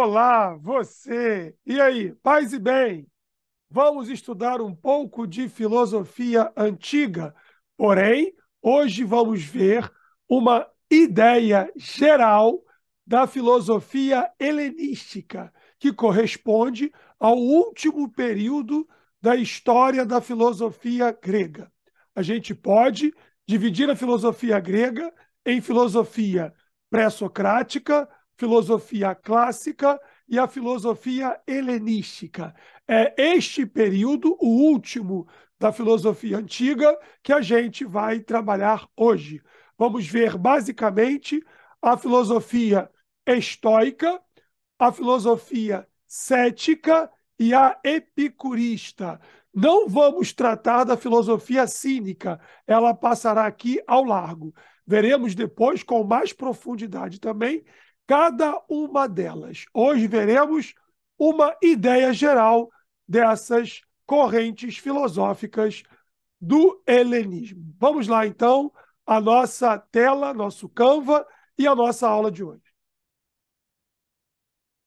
Olá, você! E aí, paz e bem? Vamos estudar um pouco de filosofia antiga, porém, hoje vamos ver uma ideia geral da filosofia helenística, que corresponde ao último período da história da filosofia grega. A gente pode dividir a filosofia grega em filosofia pré-socrática, filosofia clássica e a filosofia helenística. É este período, o último da filosofia antiga, que a gente vai trabalhar hoje. Vamos ver basicamente a filosofia estoica, a filosofia cética e a epicurista. Não vamos tratar da filosofia cínica, ela passará aqui ao largo. Veremos depois, com mais profundidade também, cada uma delas. Hoje veremos uma ideia geral dessas correntes filosóficas do helenismo. Vamos lá, então, a nossa tela, nosso Canva e a nossa aula de hoje.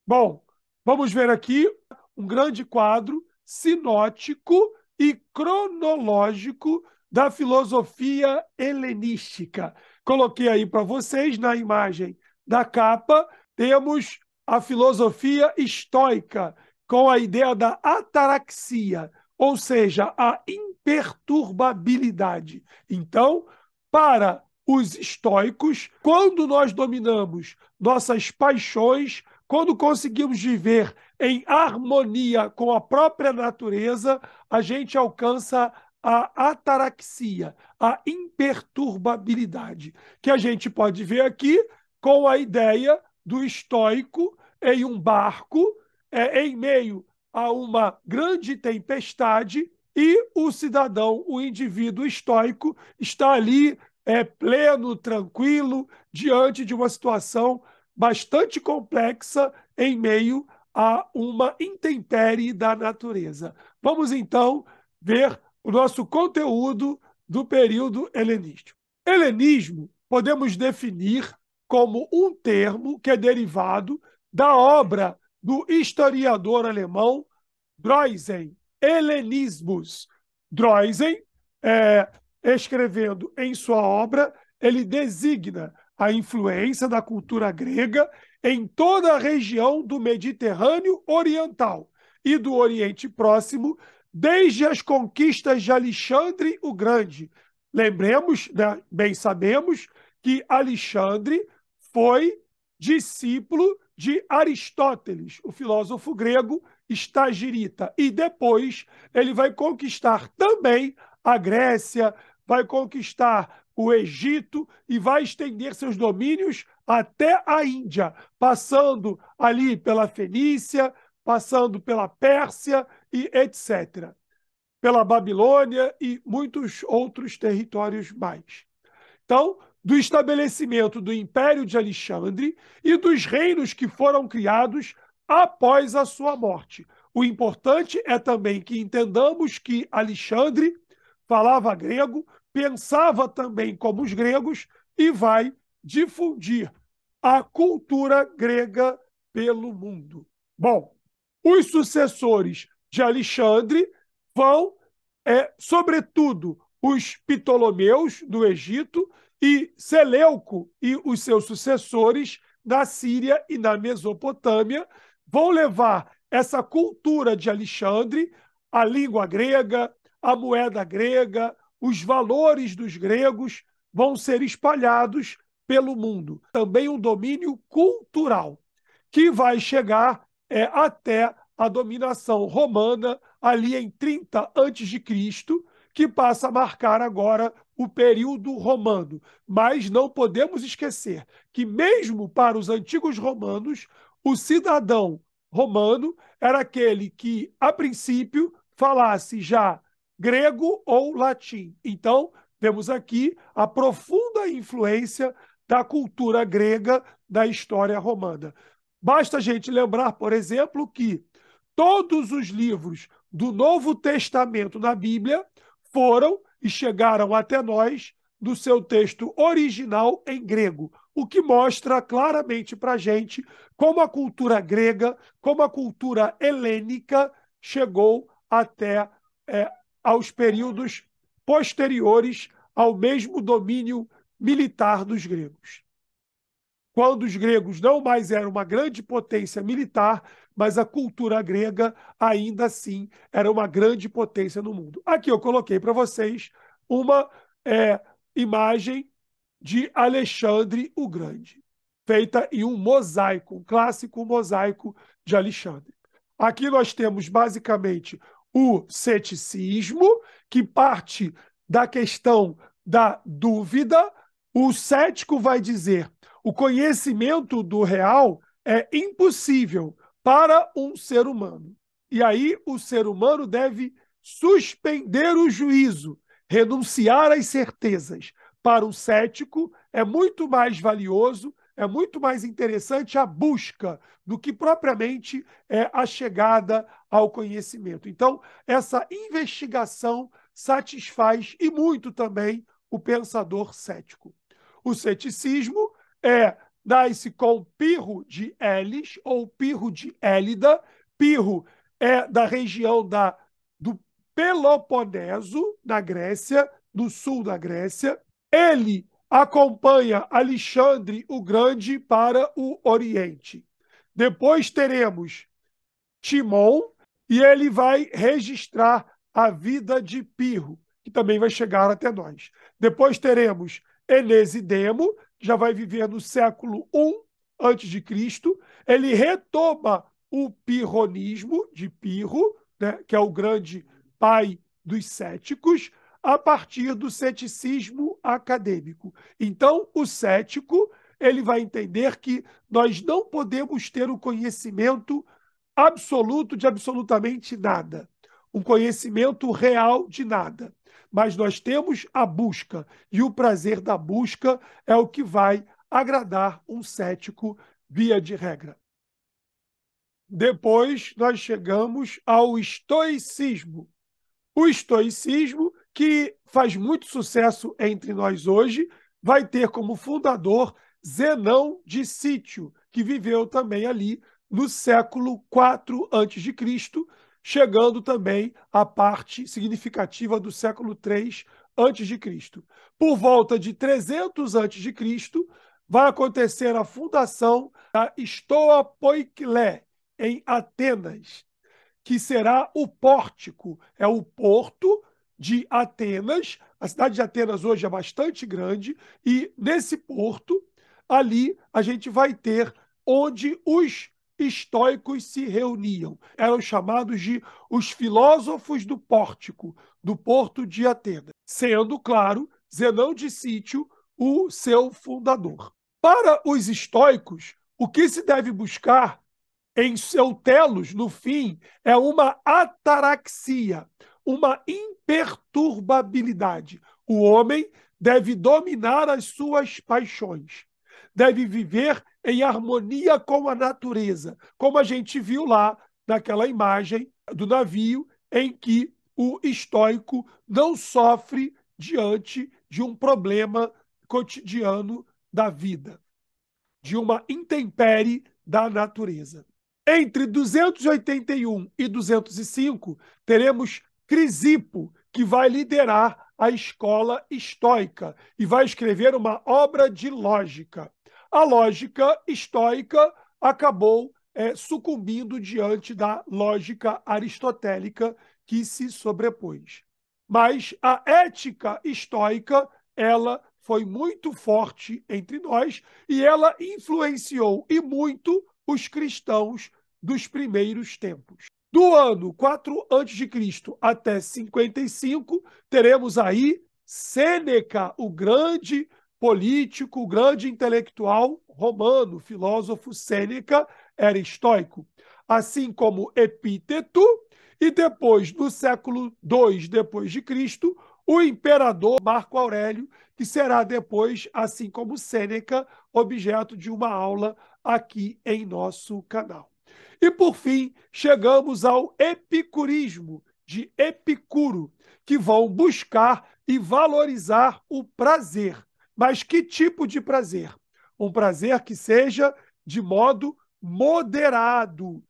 Bom, vamos ver aqui um grande quadro sinótico e cronológico da filosofia helenística. Coloquei aí para vocês na imagem da capa, temos a filosofia estoica, com a ideia da ataraxia, ou seja, a imperturbabilidade. Então, para os estoicos, quando nós dominamos nossas paixões, quando conseguimos viver em harmonia com a própria natureza, a gente alcança a ataraxia, a imperturbabilidade, que a gente pode ver aqui com a ideia do estoico em um barco, é, em meio a uma grande tempestade, e o cidadão, o indivíduo estoico, está ali é, pleno, tranquilo, diante de uma situação bastante complexa em meio a uma intempérie da natureza. Vamos então ver o nosso conteúdo do período helenístico. Helenismo podemos definir como um termo que é derivado da obra do historiador alemão Droysen, Helenismus. Droysen, é, escrevendo em sua obra, ele designa a influência da cultura grega em toda a região do Mediterrâneo Oriental e do Oriente Próximo, desde as conquistas de Alexandre o Grande. Lembremos, né, bem sabemos, que Alexandre foi discípulo de Aristóteles, o filósofo grego estagirita. E depois ele vai conquistar também a Grécia, vai conquistar o Egito e vai estender seus domínios até a Índia, passando ali pela Fenícia, passando pela Pérsia e etc. Pela Babilônia e muitos outros territórios mais. Então, do estabelecimento do Império de Alexandre e dos reinos que foram criados após a sua morte. O importante é também que entendamos que Alexandre falava grego, pensava também como os gregos e vai difundir a cultura grega pelo mundo. Bom, os sucessores de Alexandre vão, é, sobretudo, os Ptolomeus do Egito e Seleuco e os seus sucessores na Síria e na Mesopotâmia vão levar essa cultura de Alexandre, a língua grega, a moeda grega, os valores dos gregos vão ser espalhados pelo mundo. Também um domínio cultural que vai chegar é, até a dominação romana ali em 30 a.C., que passa a marcar agora o período romano, mas não podemos esquecer que, mesmo para os antigos romanos, o cidadão romano era aquele que, a princípio, falasse já grego ou latim. Então, temos aqui a profunda influência da cultura grega na história romana. Basta a gente lembrar, por exemplo, que todos os livros do Novo Testamento na Bíblia foram e chegaram até nós no seu texto original em grego, o que mostra claramente para a gente como a cultura grega, como a cultura helênica chegou até é, aos períodos posteriores ao mesmo domínio militar dos gregos quando os gregos não mais eram uma grande potência militar, mas a cultura grega ainda assim era uma grande potência no mundo. Aqui eu coloquei para vocês uma é, imagem de Alexandre o Grande, feita em um mosaico, um clássico mosaico de Alexandre. Aqui nós temos basicamente o ceticismo, que parte da questão da dúvida. O cético vai dizer o conhecimento do real é impossível para um ser humano. E aí o ser humano deve suspender o juízo, renunciar às certezas. Para o cético, é muito mais valioso, é muito mais interessante a busca do que propriamente é a chegada ao conhecimento. Então, essa investigação satisfaz e muito também o pensador cético. O ceticismo é dá esse com Pirro de Elis ou Pirro de Élida. Pirro é da região da, do Peloponeso, na Grécia, do sul da Grécia. Ele acompanha Alexandre o Grande para o Oriente. Depois teremos Timon e ele vai registrar a vida de Pirro, que também vai chegar até nós. Depois teremos Enesidemo, já vai viver no século I antes de Cristo. Ele retoma o pirronismo de Pirro, né, que é o grande pai dos céticos, a partir do ceticismo acadêmico. Então, o cético ele vai entender que nós não podemos ter o conhecimento absoluto de absolutamente nada um conhecimento real de nada. Mas nós temos a busca, e o prazer da busca é o que vai agradar um cético via de regra. Depois nós chegamos ao estoicismo. O estoicismo, que faz muito sucesso entre nós hoje, vai ter como fundador Zenão de Sítio, que viveu também ali no século 4 a.C chegando também à parte significativa do século III a.C. Por volta de 300 a.C., vai acontecer a fundação da Estoa Poikilé, em Atenas, que será o pórtico, é o porto de Atenas. A cidade de Atenas hoje é bastante grande, e nesse porto, ali, a gente vai ter onde os estoicos se reuniam. Eram chamados de os filósofos do pórtico, do porto de Atenas, sendo, claro, Zenão de Sítio o seu fundador. Para os estoicos, o que se deve buscar em seu telos, no fim, é uma ataraxia, uma imperturbabilidade. O homem deve dominar as suas paixões deve viver em harmonia com a natureza, como a gente viu lá naquela imagem do navio em que o estoico não sofre diante de um problema cotidiano da vida, de uma intempérie da natureza. Entre 281 e 205, teremos Crisipo, que vai liderar a escola estoica e vai escrever uma obra de lógica. A lógica estoica acabou é, sucumbindo diante da lógica aristotélica que se sobrepôs. Mas a ética estoica, ela foi muito forte entre nós e ela influenciou e muito os cristãos dos primeiros tempos. Do ano 4 a.C. até 55, teremos aí Sêneca, o grande político, o grande intelectual romano, filósofo Sêneca, era estoico, assim como Epíteto, e depois, no século II depois de Cristo, o imperador Marco Aurélio, que será depois, assim como Sêneca, objeto de uma aula aqui em nosso canal. E por fim, chegamos ao epicurismo de Epicuro, que vão buscar e valorizar o prazer. Mas que tipo de prazer? Um prazer que seja de modo moderado.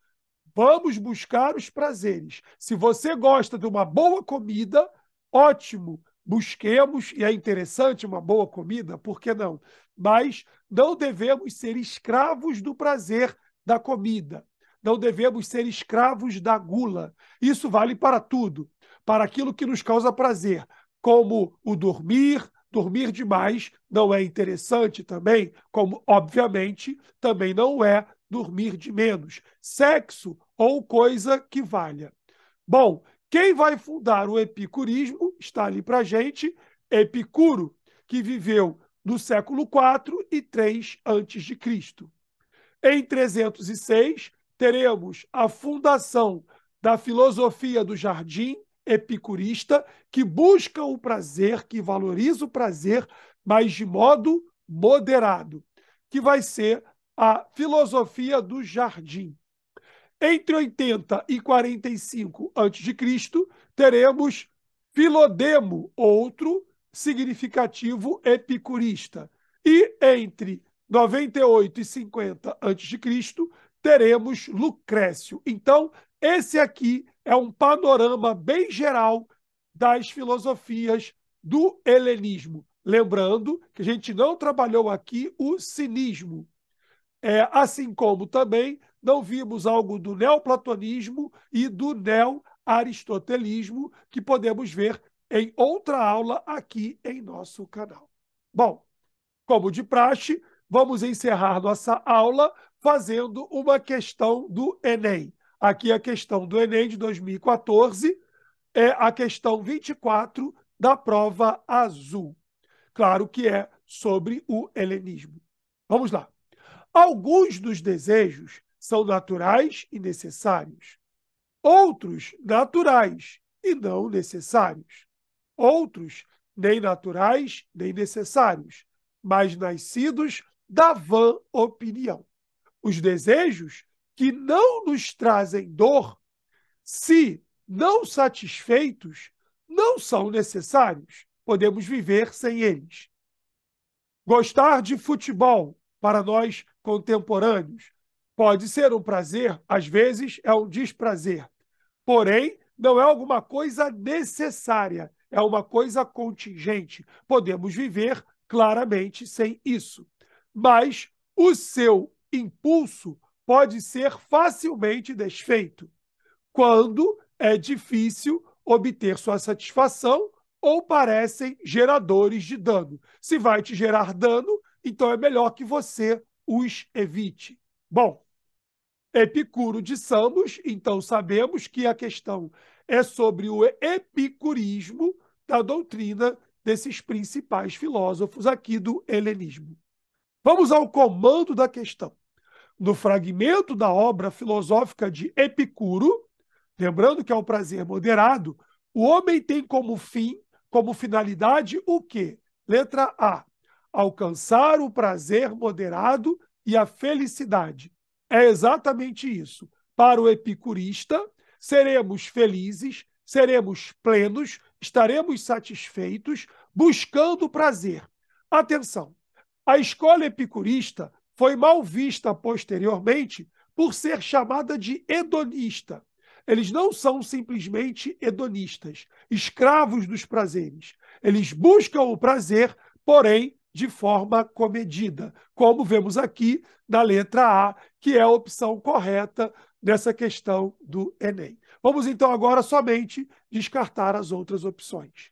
Vamos buscar os prazeres. Se você gosta de uma boa comida, ótimo, busquemos, e é interessante uma boa comida, por que não? Mas não devemos ser escravos do prazer da comida não devemos ser escravos da gula. Isso vale para tudo, para aquilo que nos causa prazer, como o dormir, dormir demais não é interessante também, como, obviamente, também não é dormir de menos. Sexo ou coisa que valha. Bom, quem vai fundar o epicurismo está ali para gente, Epicuro, que viveu no século IV e III a.C. Em 306, teremos a fundação da filosofia do jardim epicurista, que busca o prazer, que valoriza o prazer, mas de modo moderado, que vai ser a filosofia do jardim. Entre 80 e 45 a.C., teremos Filodemo, outro significativo epicurista. E entre 98 e 50 a.C., teremos Lucrécio. Então, esse aqui é um panorama bem geral das filosofias do helenismo. Lembrando que a gente não trabalhou aqui o cinismo. É, assim como também não vimos algo do neoplatonismo e do neo-aristotelismo, que podemos ver em outra aula aqui em nosso canal. Bom, como de praxe, vamos encerrar nossa aula fazendo uma questão do Enem. Aqui a questão do Enem de 2014 é a questão 24 da prova azul. Claro que é sobre o helenismo. Vamos lá. Alguns dos desejos são naturais e necessários. Outros naturais e não necessários. Outros nem naturais nem necessários, mas nascidos da vã opinião os desejos que não nos trazem dor, se não satisfeitos, não são necessários. Podemos viver sem eles. Gostar de futebol para nós contemporâneos pode ser um prazer, às vezes é um desprazer. Porém, não é alguma coisa necessária, é uma coisa contingente. Podemos viver claramente sem isso. Mas o seu impulso pode ser facilmente desfeito quando é difícil obter sua satisfação ou parecem geradores de dano. Se vai te gerar dano, então é melhor que você os evite. Bom, Epicuro de Samos, então sabemos que a questão é sobre o epicurismo da doutrina desses principais filósofos aqui do helenismo. Vamos ao comando da questão no fragmento da obra filosófica de Epicuro, lembrando que é o um prazer moderado, o homem tem como fim, como finalidade, o quê? Letra A. Alcançar o prazer moderado e a felicidade. É exatamente isso. Para o epicurista, seremos felizes, seremos plenos, estaremos satisfeitos, buscando o prazer. Atenção! A escola epicurista foi mal vista posteriormente por ser chamada de hedonista. Eles não são simplesmente hedonistas, escravos dos prazeres. Eles buscam o prazer, porém de forma comedida, como vemos aqui na letra A, que é a opção correta nessa questão do Enem. Vamos então agora somente descartar as outras opções.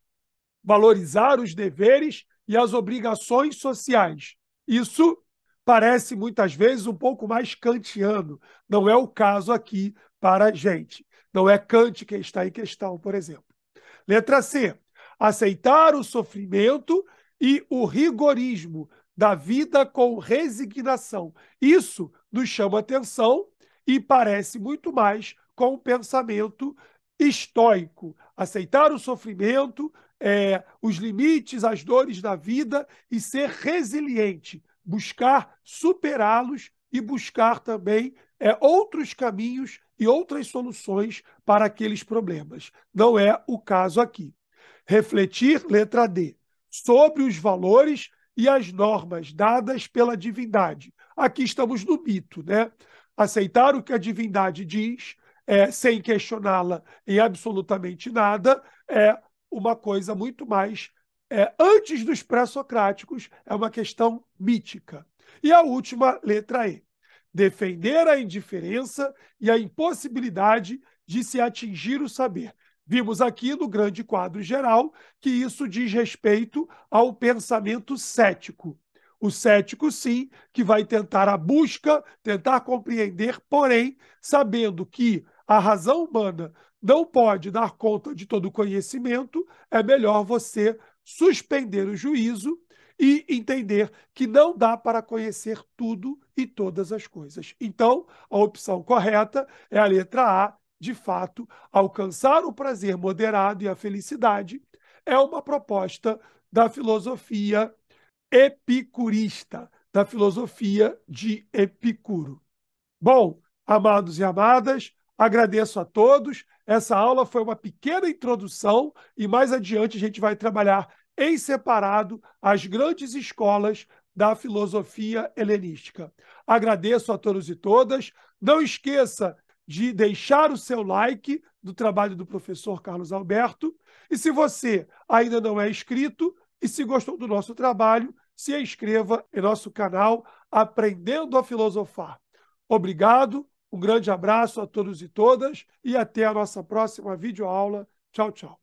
Valorizar os deveres e as obrigações sociais. Isso parece muitas vezes um pouco mais kantiano. Não é o caso aqui para a gente. Não é Kant quem está em questão, por exemplo. Letra C. Aceitar o sofrimento e o rigorismo da vida com resignação. Isso nos chama atenção e parece muito mais com o pensamento estoico. Aceitar o sofrimento, é, os limites, as dores da vida e ser resiliente buscar superá-los e buscar também é, outros caminhos e outras soluções para aqueles problemas. Não é o caso aqui. Refletir, letra D, sobre os valores e as normas dadas pela divindade. Aqui estamos no mito, né? Aceitar o que a divindade diz, é, sem questioná-la em absolutamente nada, é uma coisa muito mais é, antes dos pré-socráticos é uma questão mítica. E a última, letra E. Defender a indiferença e a impossibilidade de se atingir o saber. Vimos aqui no grande quadro geral que isso diz respeito ao pensamento cético. O cético, sim, que vai tentar a busca, tentar compreender, porém, sabendo que a razão humana não pode dar conta de todo o conhecimento, é melhor você suspender o juízo e entender que não dá para conhecer tudo e todas as coisas. Então, a opção correta é a letra A, de fato, alcançar o prazer moderado e a felicidade é uma proposta da filosofia epicurista, da filosofia de Epicuro. Bom, amados e amadas, Agradeço a todos. Essa aula foi uma pequena introdução e mais adiante a gente vai trabalhar em separado as grandes escolas da filosofia helenística. Agradeço a todos e todas. Não esqueça de deixar o seu like do trabalho do professor Carlos Alberto. E se você ainda não é inscrito e se gostou do nosso trabalho, se inscreva em nosso canal Aprendendo a Filosofar. Obrigado um grande abraço a todos e todas e até a nossa próxima videoaula. Tchau, tchau.